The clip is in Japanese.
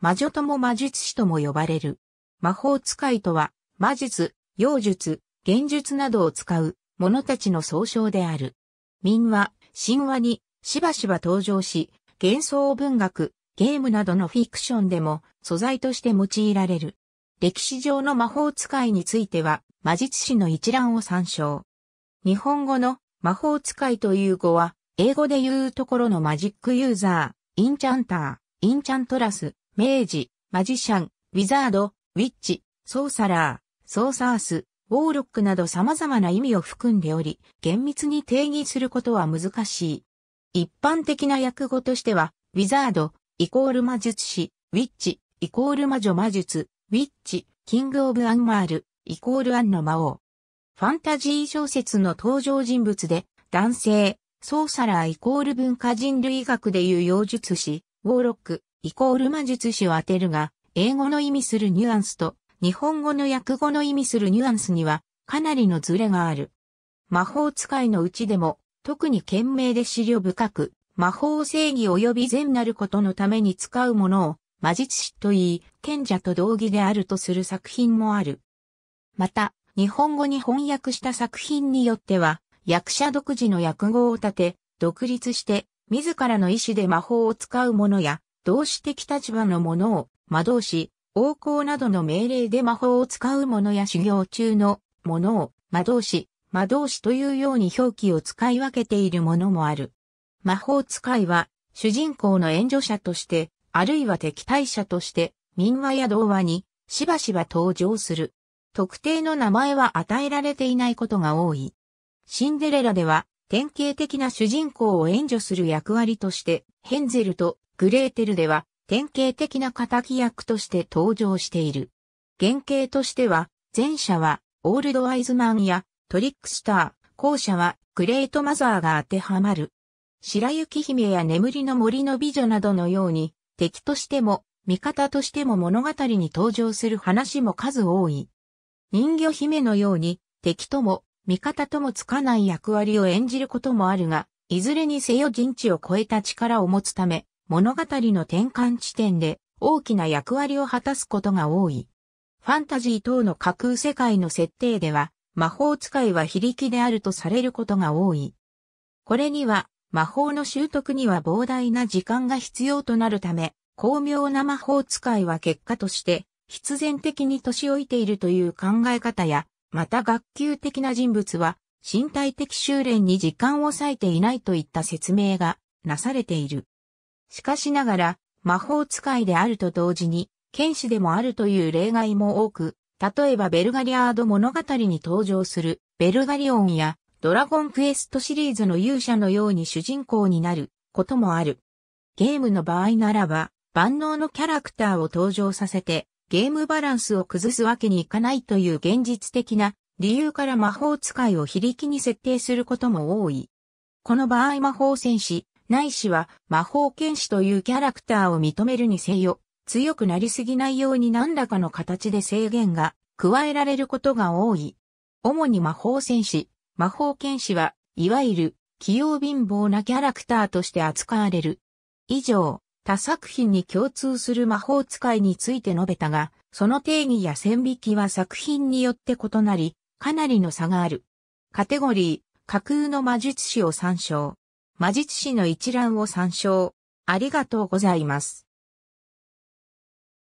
魔女とも魔術師とも呼ばれる。魔法使いとは、魔術、妖術、幻術などを使う者たちの総称である。民話、神話にしばしば登場し、幻想文学、ゲームなどのフィクションでも素材として用いられる。歴史上の魔法使いについては、魔術師の一覧を参照。日本語の魔法使いという語は、英語で言うところのマジックユーザー、インチャンター、インチャントラス、明治、マジシャン、ウィザード、ウィッチ、ソーサラー、ソーサース、ウォーロックなど様々な意味を含んでおり、厳密に定義することは難しい。一般的な訳語としては、ウィザード、イコール魔術師、ウィッチ、イコール魔女魔術、ウィッチ、キングオブアンマール、イコールアンの魔王。ファンタジー小説の登場人物で、男性、ソーサラーイコール文化人類学でいう妖術師、ウォーロック、イコール魔術師を当てるが、英語の意味するニュアンスと、日本語の訳語の意味するニュアンスには、かなりのズレがある。魔法使いのうちでも、特に賢明で資料深く、魔法正義及び善なることのために使うものを、魔術師と言い、賢者と同義であるとする作品もある。また、日本語に翻訳した作品によっては、役者独自の訳語を立て、独立して、自らの意思で魔法を使うものや、動詞的立場のものを魔導士、王侯などの命令で魔法を使う者や修行中のものを魔導士、魔導士というように表記を使い分けているものもある。魔法使いは主人公の援助者として、あるいは敵対者として民話や童話にしばしば登場する。特定の名前は与えられていないことが多い。シンデレラでは典型的な主人公を援助する役割としてヘンゼルとグレーテルでは典型的な仇役として登場している。原型としては、前者はオールドワイズマンやトリックスター、後者はグレートマザーが当てはまる。白雪姫や眠りの森の美女などのように、敵としても、味方としても物語に登場する話も数多い。人魚姫のように、敵とも、味方ともつかない役割を演じることもあるが、いずれにせよ人知を超えた力を持つため、物語の転換地点で大きな役割を果たすことが多い。ファンタジー等の架空世界の設定では、魔法使いは非力であるとされることが多い。これには、魔法の習得には膨大な時間が必要となるため、巧妙な魔法使いは結果として、必然的に年老いているという考え方や、また学級的な人物は、身体的修練に時間を割いていないといった説明がなされている。しかしながら、魔法使いであると同時に、剣士でもあるという例外も多く、例えばベルガリアード物語に登場するベルガリオンやドラゴンクエストシリーズの勇者のように主人公になることもある。ゲームの場合ならば万能のキャラクターを登場させてゲームバランスを崩すわけにいかないという現実的な理由から魔法使いを非力に設定することも多い。この場合魔法戦士、ないしは魔法剣士というキャラクターを認めるにせよ、強くなりすぎないように何らかの形で制限が加えられることが多い。主に魔法戦士、魔法剣士は、いわゆる器用貧乏なキャラクターとして扱われる。以上、他作品に共通する魔法使いについて述べたが、その定義や線引きは作品によって異なり、かなりの差がある。カテゴリー、架空の魔術師を参照。魔術師の一覧を参照。ありがとうございます。